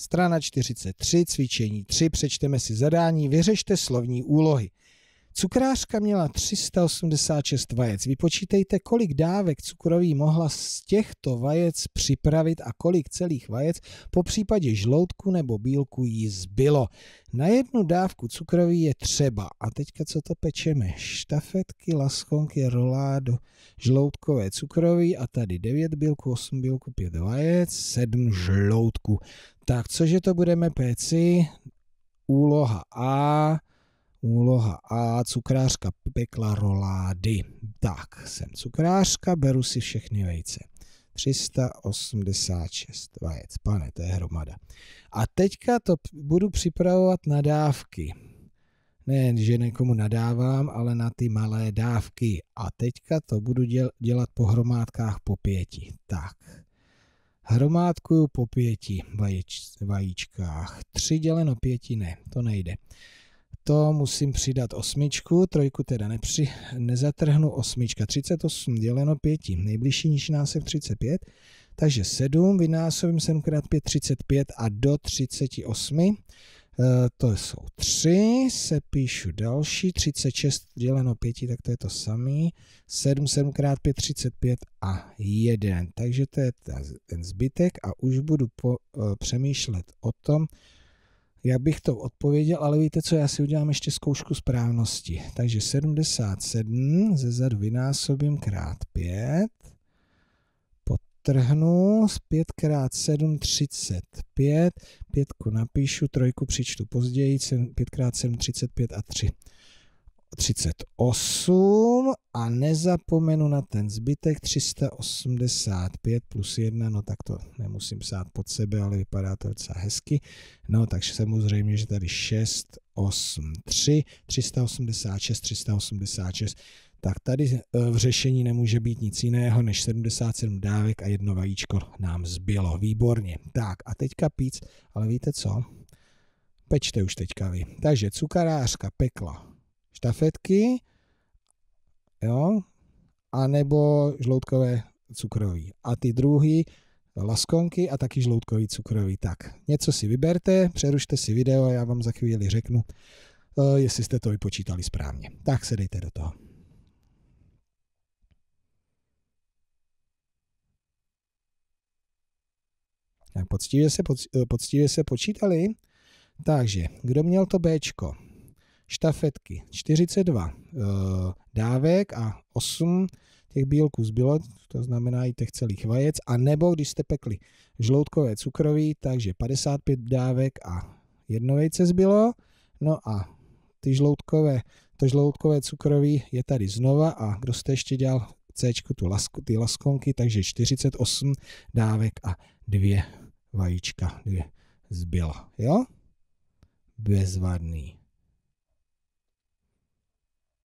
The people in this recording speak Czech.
Strana 43, cvičení 3, přečteme si zadání, vyřešte slovní úlohy. Cukrářka měla 386 vajec. Vypočítejte, kolik dávek cukroví mohla z těchto vajec připravit a kolik celých vajec po případě žloutku nebo bílku jí zbylo. Na jednu dávku cukroví je třeba. A teďka co to pečeme? Štafetky, laskonky, roládo, žloutkové cukroví a tady 9 bílku, 8 bílku, 5 vajec, 7 žloutku. Tak, cože to budeme péci? Úloha A, úloha A, cukrářka pekla rolády. Tak, jsem cukrářka, beru si všechny vejce. 386 vajec, pane, to je hromada. A teďka to budu připravovat na dávky. Ne, že někomu nadávám, ale na ty malé dávky. A teďka to budu děl dělat po hromádkách po pěti. Tak, Hromádkuju po pěti vajíč, vajíčkách. Tři děleno pěti ne, to nejde. To musím přidat osmičku, trojku teda nepři, nezatrhnu osmička. 38 děleno pěti, nejbližší nižší násob 35, takže 7 vynásobím 7 x 5, 35 a do 38. Eh, to jsou 3, se píšu další, 36 děleno 5, tak to je to samý, 7, 7 x 5, 35 a 1, takže to je ten zbytek a už budu po, uh, přemýšlet o tom, jak bych to odpověděl, ale víte co, já si udělám ještě zkoušku správnosti. Takže 77 ze zadu vynásobím krát 5 strhnu z 5 x 7, 35, pětku napíšu, trojku přičtu později, 5 x 7, 35 a 3. 38 a nezapomenu na ten zbytek 385 plus 1, no tak to nemusím psát pod sebe, ale vypadá to docela hezky. No takže samozřejmě, že tady 683, 386, 386 tak tady eh, v řešení nemůže být nic jiného než 77 dávek a jedno vajíčko nám zbylo. Výborně. Tak a teďka píc, ale víte co? Pečte už teďka vy. Takže cukarářka pekla štafetky, jo, a nebo žloutkové cukroví. A ty druhý laskonky a taky žloutkový cukroví. Tak, něco si vyberte, přerušte si video a já vám za chvíli řeknu, eh, jestli jste to vypočítali správně. Tak se dejte do toho. Tak poctivě se, eh, poctivě se počítali. Takže, kdo měl to B? Štafetky 42 eh, dávek a 8 těch bílků zbylo, to znamená i těch celých vajec, a nebo když jste pekli žloutkové cukroví, takže 55 dávek a jedno vejce zbylo, no a ty žloutkové, to žloutkové cukroví je tady znova a kdo jste ještě dělal C, tu lasku, ty laskonky, takže 48 dávek a dvě vajíčka, dvě zbyla, jo? Bezvadný.